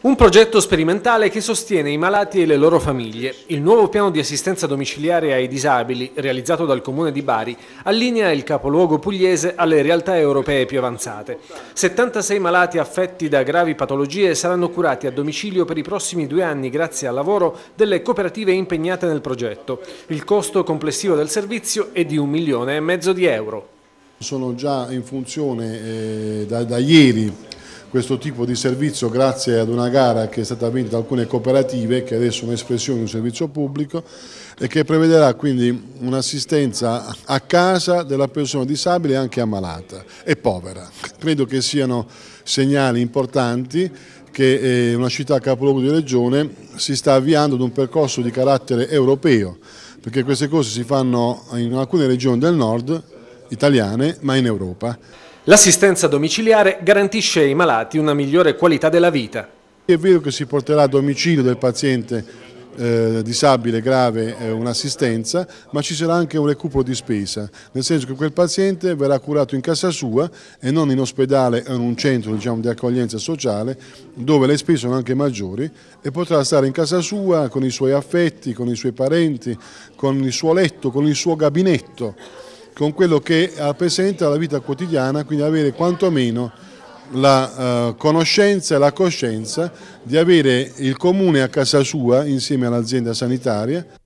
Un progetto sperimentale che sostiene i malati e le loro famiglie. Il nuovo piano di assistenza domiciliare ai disabili, realizzato dal Comune di Bari, allinea il capoluogo pugliese alle realtà europee più avanzate. 76 malati affetti da gravi patologie saranno curati a domicilio per i prossimi due anni grazie al lavoro delle cooperative impegnate nel progetto. Il costo complessivo del servizio è di un milione e mezzo di euro. Sono già in funzione eh, da, da ieri questo tipo di servizio grazie ad una gara che è stata vinta da alcune cooperative che adesso è un'espressione di un servizio pubblico e che prevederà quindi un'assistenza a casa della persona disabile e anche ammalata e povera. Credo che siano segnali importanti che eh, una città capoluogo di regione si sta avviando ad un percorso di carattere europeo perché queste cose si fanno in alcune regioni del nord italiane ma in Europa. L'assistenza domiciliare garantisce ai malati una migliore qualità della vita. È vero che si porterà a domicilio del paziente eh, disabile grave eh, un'assistenza, ma ci sarà anche un recupero di spesa, nel senso che quel paziente verrà curato in casa sua e non in ospedale o in un centro diciamo, di accoglienza sociale dove le spese sono anche maggiori e potrà stare in casa sua con i suoi affetti, con i suoi parenti, con il suo letto, con il suo gabinetto con quello che rappresenta la vita quotidiana, quindi avere quantomeno la eh, conoscenza e la coscienza di avere il comune a casa sua insieme all'azienda sanitaria